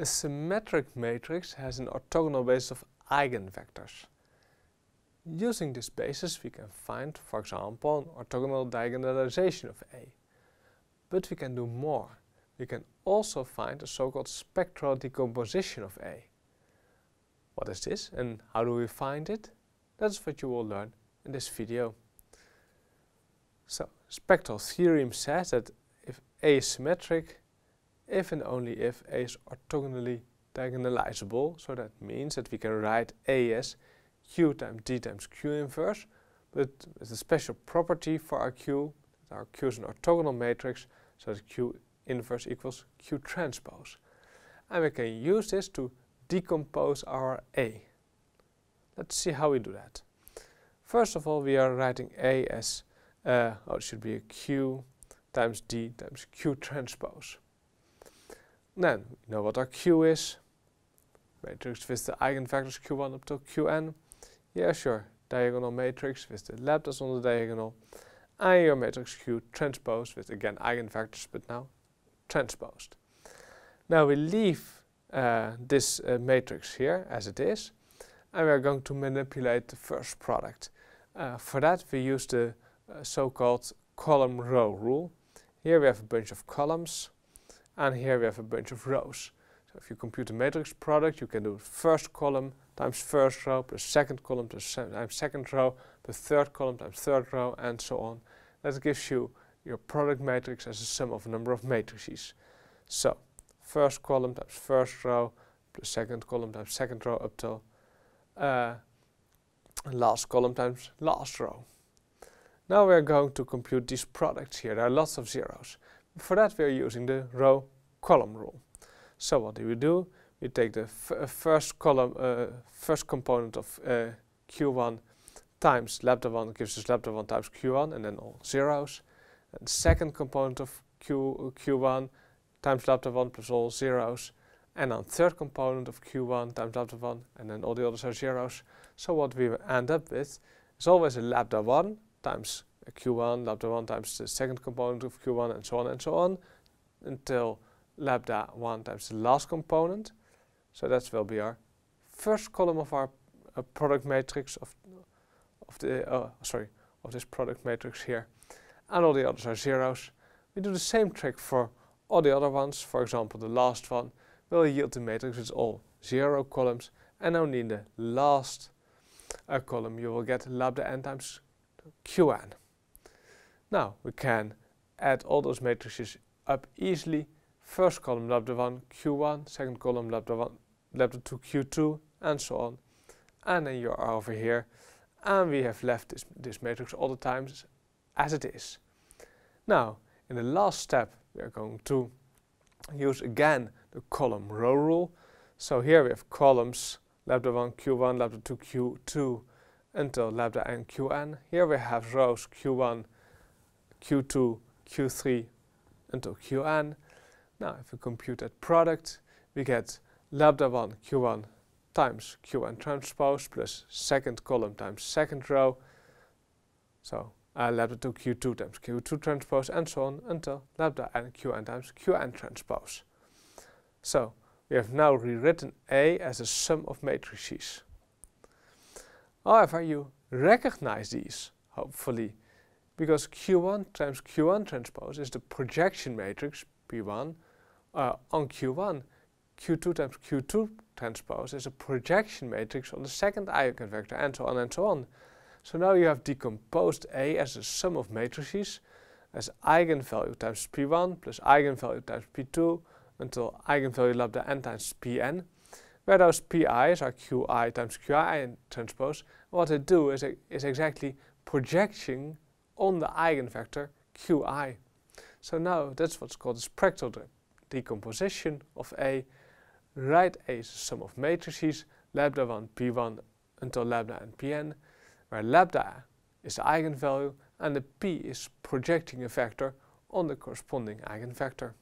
A symmetric matrix has an orthogonal basis of eigenvectors. Using this basis we can find, for example, an orthogonal diagonalization of A. But we can do more. We can also find a so-called spectral decomposition of A. What is this and how do we find it? That's what you will learn in this video. So, spectral theorem says that if A is symmetric, if and only if A is orthogonally diagonalizable. So that means that we can write A as Q times D times Q inverse, but it's a special property for our Q. Our Q is an orthogonal matrix, so that Q inverse equals Q transpose. And we can use this to decompose our A. Let's see how we do that. First of all, we are writing A as, uh, oh, it should be a Q times D times Q transpose. Then we know what our Q is. Matrix with the eigenvectors Q1 up to Qn. Yeah, sure. Diagonal matrix with the lambdas on the diagonal. And your matrix Q transpose with, again, eigenvectors, but now transposed. Now we leave uh, this uh, matrix here as it is. And we're going to manipulate the first product. Uh, for that, we use the uh, so-called column row rule. Here we have a bunch of columns and here we have a bunch of rows. So if you compute the matrix product, you can do first column times first row, plus second column times second row, plus third column times third row, and so on. That gives you your product matrix as a sum of a number of matrices. So first column times first row, plus second column times second row up till uh, last column times last row. Now we're going to compute these products here. There are lots of zeros. For that we're using the row column rule. So what do we do? We take the uh, first column, uh, first component of uh, Q1 times lambda 1 gives us lambda 1 times Q1 and then all zeros. And second component of Q, Q1 times lambda 1 plus all zeros. And then third component of Q1 times lambda 1 and then all the others are zeros. So what we end up with is always a lambda 1 times q1, lambda 1 times the second component of q1, and so on and so on, until lambda 1 times the last component. So that will be our first column of our uh, product matrix of, of the, uh, sorry, of this product matrix here. And all the others are zeros. We do the same trick for all the other ones. For example, the last one will yield the matrix with all zero columns. And only in the last uh, column you will get lambda n times qn. Now we can add all those matrices up easily. First column lambda 1, Q1, second column lambda 1, lambda 2, Q2, and so on. And then you are over here. And we have left this, this matrix all the times as it is. Now, in the last step, we are going to use again the column row rule. So here we have columns lambda 1, Q1, lambda 2, Q2 until lambda n, Qn. Here we have rows Q1, Q2, Q3 until Qn. Now if we compute that product, we get lambda 1 Q1 times Qn transpose plus second column times second row. So uh, lambda 2 Q2 times Q2 transpose and so on until lambda n Qn times Qn transpose. So we have now rewritten A as a sum of matrices. However, you recognize these, hopefully, because Q1 times Q1 transpose is the projection matrix P1 uh, on Q1. Q2 times Q2 transpose is a projection matrix on the second eigenvector and so on and so on. So now you have decomposed A as a sum of matrices as eigenvalue times P1 plus eigenvalue times P2 until eigenvalue lambda n times Pn, where those Pi's are Qi times Qi transpose. What they do is, is exactly projecting on the eigenvector qi. So now that's what's called the spectral de decomposition of A. Right A is a sum of matrices lambda 1, p1 until lambda and pn, where lambda is the eigenvalue and the p is projecting a vector on the corresponding eigenvector.